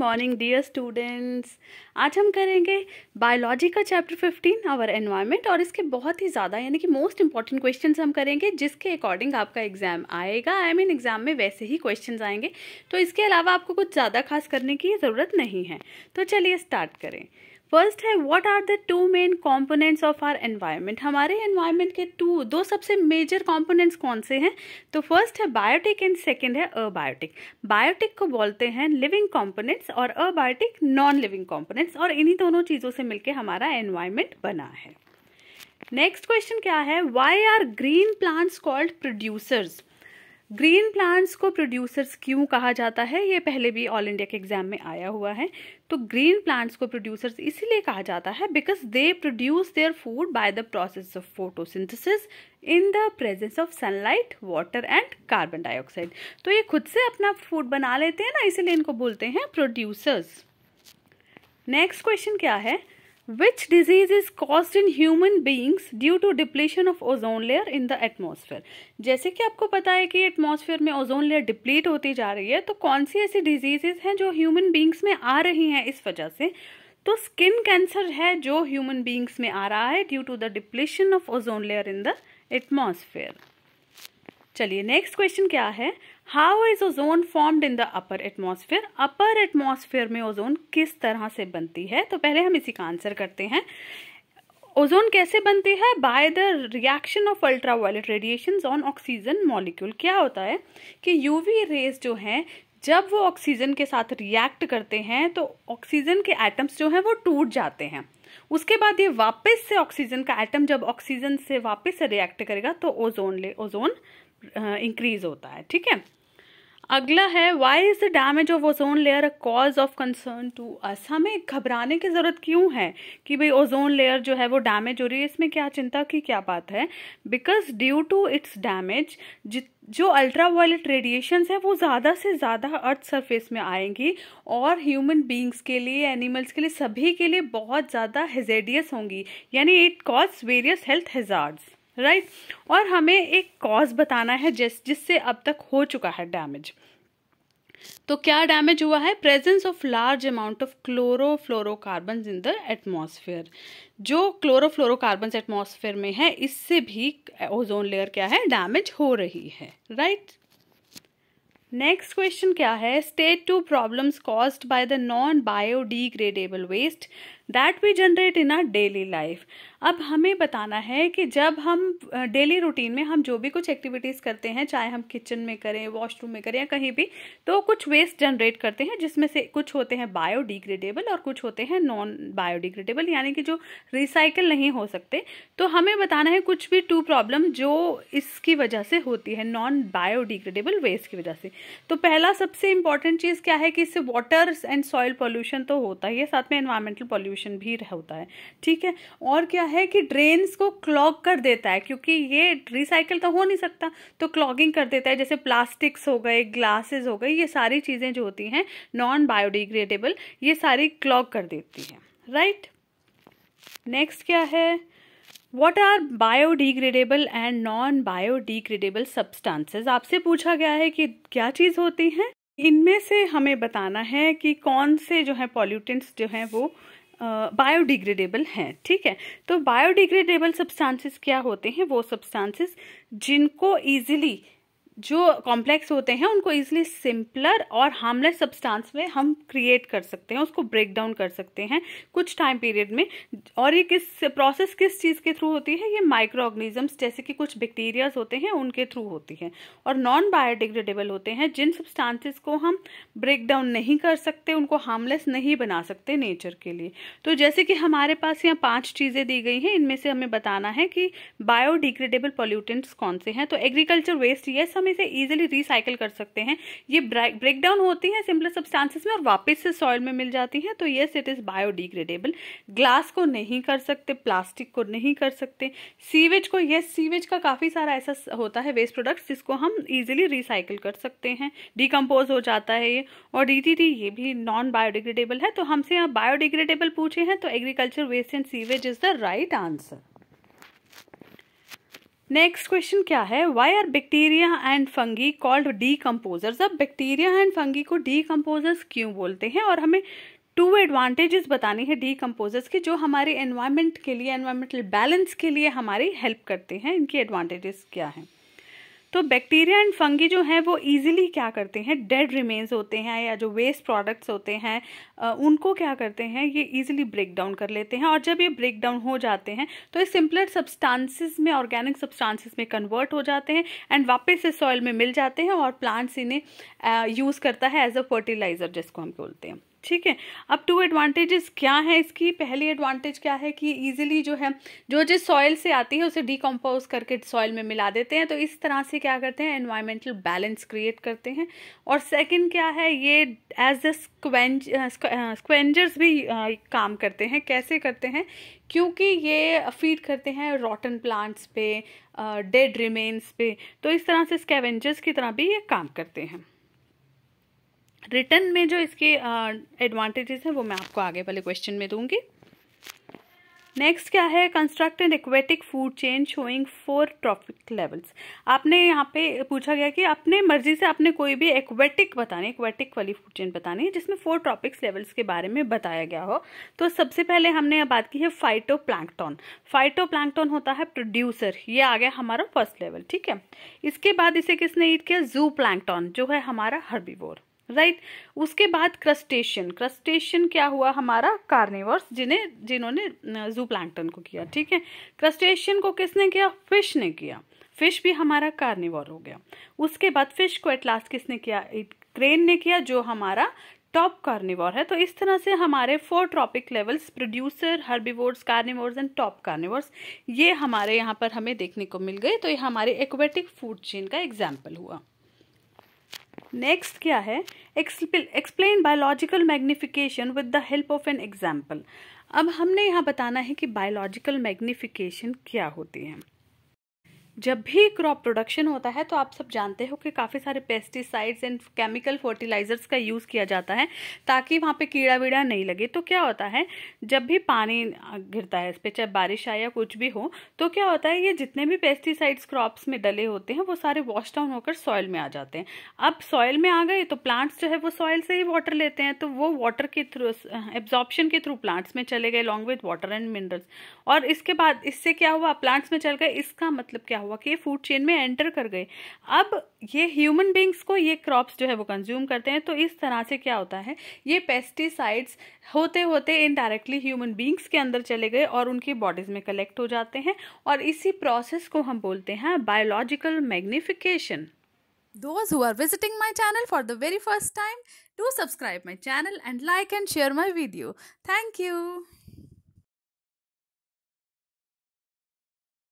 Morning dear students आज हम करेंगे बायोलॉजी का चैप्टर 15 आवर एनवायरनमेंट और इसके बहुत ही ज़्यादा यानी कि मोस्ट इंपॉर्टेंट क्वेश्चंस हम करेंगे जिसके अकॉर्डिंग आपका एग्जाम आएगा I I mean mean, exam में वैसे ही क्वेश्चंस आएंगे तो इसके अलावा आपको कुछ ज़्यादा खास करने की ज़रूरत नहीं है तो चलिए स्टार्ट करें फर्स्ट है what are the two main components of our environment हमारे एनवायरनमेंट के टू दो सबसे मेजर कंपोनेंट्स कौन से हैं तो फर्स्ट है बायोटिक एंड सेकंड है अबायोटिक बायोटिक को बोलते हैं लिविंग कंपोनेंट्स और अबायोटिक नॉन लिविंग कंपोनेंट्स और इन्हीं दोनों चीज़ों से मिलकर हमारा एनवायरमेंट बना है नेक्स्ट क्वेश्चन क्या है why are green plants called producers green plants को प्रोड्यूसर्स क्यों कहा जाता है ये पहले भी ऑल इंडिया के एग्जाम में आया हुआ है तो ग्रीन प्लांट्स को प्रोड्यूसर्स इसीलिए कहा जाता है because they produce their food by the process of photosynthesis in the presence of sunlight water and carbon dioxide तो ये खुद से अपना फूड बना लेते हैं ना इसीलिए इनको बोलते हैं प्रोड्यूसर्स नेक्स्ट क्वेश्चन क्या है Which disease is caused in human beings due to depletion of ozone layer in the atmosphere? जैसे कि आपको पता है कि एटमोसफेयर में ओजोन लेयर डिप्लीट होती जा रही है तो कौन सी ऐसी डिजीजेज हैं जो ह्यूमन बींग्स में आ रही हैं इस वजह से तो स्किन कैंसर है जो ह्यूमन बींग्स में आ रहा है due to the depletion of ozone layer in the atmosphere चलिए नेक्स्ट क्वेश्चन क्या है how is ozone formed in the upper atmosphere upper atmosphere में ओजोन किस तरह से बनती है तो पहले हम इसी का आंसर करते हैं ओजोन कैसे बनती है by the reaction of ultra violet radiation on oxygen molecule क्या होता है कि यूवी रेज जो हैं जब वो ऑक्सीजन के साथ रिएक्ट करते हैं तो ऑक्सीजन के एटम्स जो हैं वो टूट जाते हैं उसके बाद ये वापस से ऑक्सीजन का एटम जब ऑक्सीजन से वापस से रिएक्ट करेगा तो ओजोन ले ओजोन इंक्रीज होता है ठीक है अगला है why is the damage of ozone layer a cause of concern to us हमें घबराने की ज़रूरत क्यों है कि भाई ओजोन लेयर जो है वो डैमेज हो रही है इसमें क्या चिंता की क्या बात है because due to its damage जो अल्ट्रा वायलेट रेडिएशन है वो ज़्यादा से ज़्यादा अर्थ सरफेस में आएंगी और ह्यूमन बींग्स के लिए एनिमल्स के लिए सभी के लिए बहुत ज़्यादा हेजेडियस होंगी यानी it cause various health hazards right और हमें एक कॉज बताना है जिस जिससे अब तक हो चुका है डैमेज तो क्या डैमेज हुआ है presence of large amount of chlorofluorocarbon in the atmosphere जो क्लोरोफ्लोरोकार्बन एटमॉस्फेयर में है इससे भी ओजोन लेयर क्या है डैमेज हो रही है राइट नेक्स्ट क्वेश्चन क्या है state two problems caused by the non biodegradable waste that we generate in our daily life अब हमें बताना है कि जब हम डेली रूटीन में हम जो भी कुछ एक्टिविटीज़ करते हैं चाहे हम किचन में करें वॉशरूम में करें या कहीं भी तो कुछ वेस्ट जनरेट करते हैं जिसमें से कुछ होते हैं बायोडिग्रेडेबल और कुछ होते हैं नॉन बायोडिग्रेडेबल यानी कि जो रिसाइकल नहीं हो सकते तो हमें बताना है कुछ भी टू प्रॉब्लम जो इसकी वजह से होती है नॉन बायोडिग्रेडेबल वेस्ट की वजह से तो पहला सबसे इंपॉर्टेंट चीज़ क्या है कि इससे वाटर एंड सॉइल पॉल्यूशन तो होता ही है साथ में एनवायरमेंटल पॉल्यूशन पोल्यूशन भी होता है ठीक है और क्या है कि ड्रेन्स को क्लॉग कर देता है क्योंकि ये रिसाइकिल तो हो नहीं सकता तो क्लॉगिंग कर देता है जैसे प्लास्टिक्स हो गए ग्लासेस हो गए ये सारी चीज़ें जो होती हैं नॉन बायोडिग्रेडेबल ये सारी क्लॉग कर देती हैं राइट नेक्स्ट क्या है what are biodegradable and non biodegradable substances आपसे पूछा गया है कि क्या चीज़ होती है इनमें से हमें बताना है कि कौन से जो है पॉल्यूटेंट्स जो हैं वो बायोडिग्रेडेबल हैं ठीक है तो बायोडिग्रेडेबल सब्सटेंसेस क्या होते हैं वो सब्सटेंसेस जिनको इजीली जो कॉम्प्लेक्स होते हैं उनको इजिली सिंपलर और हार्मलेस सब्सटेंस में हम क्रिएट कर सकते हैं उसको ब्रेक डाउन कर सकते हैं कुछ टाइम पीरियड में और ये किस प्रोसेस किस चीज़ के थ्रू होती है ये माइक्रो ऑर्गेनिजम्स जैसे कि कुछ बैक्टीरियाज होते हैं उनके थ्रू होती है और नॉन बायोडिग्रेडेबल होते हैं जिन सब्सटांसिस को हम ब्रेक डाउन नहीं कर सकते उनको हार्मलेस नहीं बना सकते नेचर के लिए तो जैसे कि हमारे पास यहाँ पांच चीज़ें दी गई हैं इनमें से हमें बताना है कि बायोडिग्रेडेबल पॉल्यूटेंट्स कौन से हैं तो एग्रीकल्चर वेस्ट येस हमें इसे ईजिली रिसाइकिल कर सकते हैं ये ब्रेक डाउन होती हैं सिंपल सब्सटेंसेस में और वापस से सॉइल में मिल जाती हैं तो yes it is biodegradable glass को नहीं कर सकते प्लास्टिक को नहीं कर सकते सीवेज को येस सीवेज का काफ़ी सारा ऐसा होता है वेस्ट प्रोडक्ट्स जिसको हम ईजिली रिसाइकिल कर सकते हैं डिकम्पोज हो जाता है ये और डी ये भी नॉन बायोडिग्रेडेबल है तो हमसे यहाँ बायोडिग्रेडेबल पूछे हैं तो agriculture waste and sewage is the right answer next question क्या है why are bacteria and fungi called decomposers अब बैक्टीरिया एंड फंगी को डी कम्पोजर्स क्यों बोलते हैं और हमें टू एडवांटेजेस बतानी है डी कम्पोजर्स की जो हमारे एनवायरमेंट के लिए एनवायरमेंटल बैलेंस के लिए हमारी हेल्प करते हैं इनके एडवांटेजेस क्या हैं तो बैक्टीरिया एंड फंगी जो हैं वो ईजिली क्या करते हैं डेड रिमेन्स होते हैं या जो वेस्ट प्रोडक्ट्स होते हैं उनको क्या करते हैं ये ईजिली ब्रेक डाउन कर लेते हैं और जब ये ब्रेक डाउन हो जाते हैं तो ये सिंपलर सब्सटांसिस में ऑर्गेनिक सब्सटांसिस में कन्वर्ट हो जाते हैं एंड वापस से सॉइल में मिल जाते हैं और प्लांट्स इन्हें यूज़ करता है एज अ फर्टिलाइज़र जिसको हम बोलते हैं ठीक है अब टू एडवांटेजेस क्या है इसकी पहली एडवांटेज क्या है कि इजीली जो है जो जिस सॉइल से आती है उसे डिकम्पोज करके सॉइल में मिला देते हैं तो इस तरह से क्या करते हैं एनवायरमेंटल बैलेंस क्रिएट करते हैं और सेकंड क्या है ये एज अ स्क्वेंज स्क्वेंजर्स भी आ, uh, काम करते हैं कैसे करते हैं क्योंकि ये फीड करते हैं रॉटन प्लांट्स पे डेड uh, रिमेन्स पे तो इस तरह से स्केवेंजर्स की तरह भी ये काम करते हैं रिटर्न में जो इसके एडवांटेजेस हैं वो मैं आपको आगे वाले क्वेश्चन में दूंगी नेक्स्ट क्या है construct and aquatic food chain showing four trophic levels आपने यहाँ पे पूछा गया कि अपने मर्जी से आपने कोई भी एक्वेटिक बतानी एक्वेटिक वाली फूड चेन बतानी है जिसमें फोर ट्रॉपिक्स लेवल्स के बारे में बताया गया हो तो सबसे पहले हमने बात की है फाइटो प्लैंकटॉन फाइटो प्लैंकटॉन होता है प्रोड्यूसर ये आ गया हमारा फर्स्ट लेवल ठीक है इसके बाद इसे किसने ईट किया जू प्लांकटॉन जो है हमारा हर्बीवोर राइट right? उसके बाद क्रस्टेशियन क्रस्टेशियन क्या हुआ हमारा कार्निवर्स जिन्हें जिन्होंने जू प्लैंकटन को किया ठीक है क्रस्टेशियन को किसने किया फिश ने किया फिश भी हमारा कार्निवर हो गया उसके बाद फिश को एट लास्ट किसने किया क्रेन ने किया जो हमारा टॉप कार्निवर है तो इस तरह से हमारे four trophic levels producer herbivores carnivores and top carnivores ये हमारे यहाँ पर हमें देखने को मिल गए तो ये हमारे एक्वेटिक फूड चेन का एग्जाम्पल हुआ नेक्स्ट क्या है explain biological magnification with the help of an example अब हमने यहाँ बताना है कि बायोलॉजिकल मैग्निफिकेशन क्या होती है जब भी क्रॉप प्रोडक्शन होता है तो आप सब जानते हो कि काफ़ी सारे पेस्टिसाइड्स एंड केमिकल फर्टिलाइजर्स का यूज़ किया जाता है ताकि वहाँ पे कीड़ा वीड़ा नहीं लगे तो क्या होता है जब भी पानी गिरता है इस पर चाहे बारिश आए या कुछ भी हो तो क्या होता है ये जितने भी पेस्टिसाइड्स क्रॉप्स में डले होते हैं वो सारे वॉश डाउन होकर सॉयल में आ जाते हैं अब सॉयल में आ गए तो प्लांट्स जो है वो सॉयल से ही वाटर लेते हैं तो वो वाटर के थ्रू एब्जॉर्बशन के थ्रू प्लांट्स में चले गए long with water and minerals और इसके बाद इससे क्या हुआ प्लांट्स में चल गए इसका मतलब क्या हुआ हुआ कि फूड चेन में एंटर कर गए अब ये ह्यूमन बींग्स को ये क्रॉप्स जो है वो कंज्यूम करते हैं तो इस तरह से क्या होता है ये पेस्टिसाइड्स होते होते इनडायरेक्टली ह्यूमन बींग्स के अंदर चले गए और उनकी बॉडीज़ में कलेक्ट हो जाते हैं और इसी प्रोसेस को हम बोलते हैं biological magnification Those who are visiting my channel for the very first time, do subscribe my channel and like and share my video. Thank you.